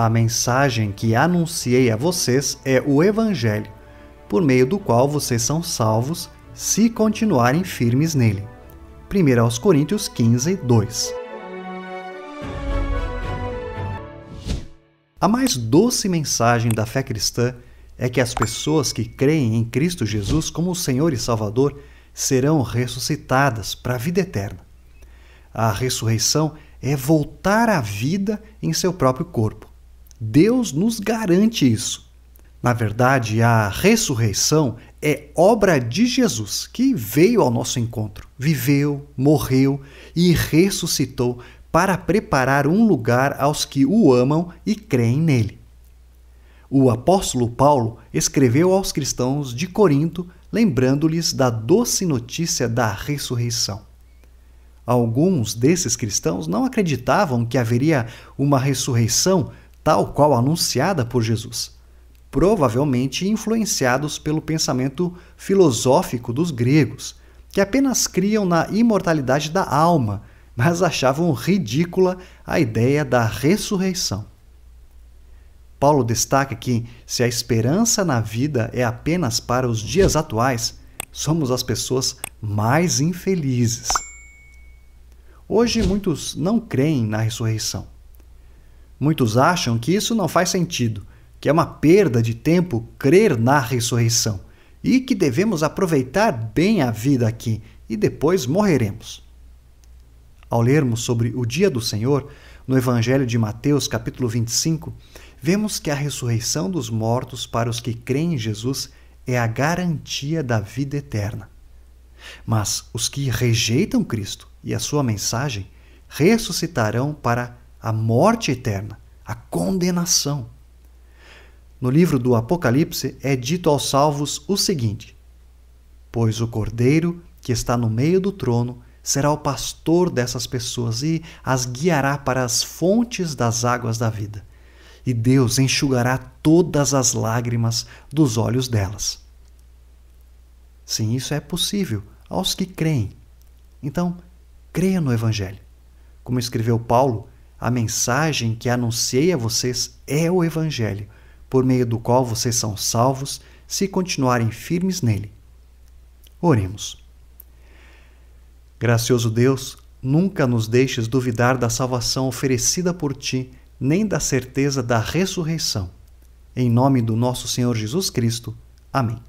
A mensagem que anunciei a vocês é o Evangelho, por meio do qual vocês são salvos se continuarem firmes nele. 1 Coríntios 15, 2. A mais doce mensagem da fé cristã é que as pessoas que creem em Cristo Jesus como Senhor e Salvador serão ressuscitadas para a vida eterna. A ressurreição é voltar à vida em seu próprio corpo. Deus nos garante isso. Na verdade, a ressurreição é obra de Jesus, que veio ao nosso encontro, viveu, morreu e ressuscitou para preparar um lugar aos que o amam e creem nele. O apóstolo Paulo escreveu aos cristãos de Corinto, lembrando-lhes da doce notícia da ressurreição. Alguns desses cristãos não acreditavam que haveria uma ressurreição tal qual anunciada por Jesus, provavelmente influenciados pelo pensamento filosófico dos gregos, que apenas criam na imortalidade da alma, mas achavam ridícula a ideia da ressurreição. Paulo destaca que, se a esperança na vida é apenas para os dias atuais, somos as pessoas mais infelizes. Hoje, muitos não creem na ressurreição Muitos acham que isso não faz sentido, que é uma perda de tempo crer na ressurreição e que devemos aproveitar bem a vida aqui e depois morreremos. Ao lermos sobre o dia do Senhor, no Evangelho de Mateus, capítulo 25, vemos que a ressurreição dos mortos para os que creem em Jesus é a garantia da vida eterna. Mas os que rejeitam Cristo e a sua mensagem ressuscitarão para a morte eterna, a condenação. No livro do Apocalipse é dito aos salvos o seguinte: Pois o cordeiro que está no meio do trono será o pastor dessas pessoas e as guiará para as fontes das águas da vida. E Deus enxugará todas as lágrimas dos olhos delas. Sim, isso é possível aos que creem. Então, creia no Evangelho. Como escreveu Paulo, a mensagem que anunciei a vocês é o Evangelho, por meio do qual vocês são salvos se continuarem firmes nele. Oremos. Gracioso Deus, nunca nos deixes duvidar da salvação oferecida por ti, nem da certeza da ressurreição. Em nome do nosso Senhor Jesus Cristo. Amém.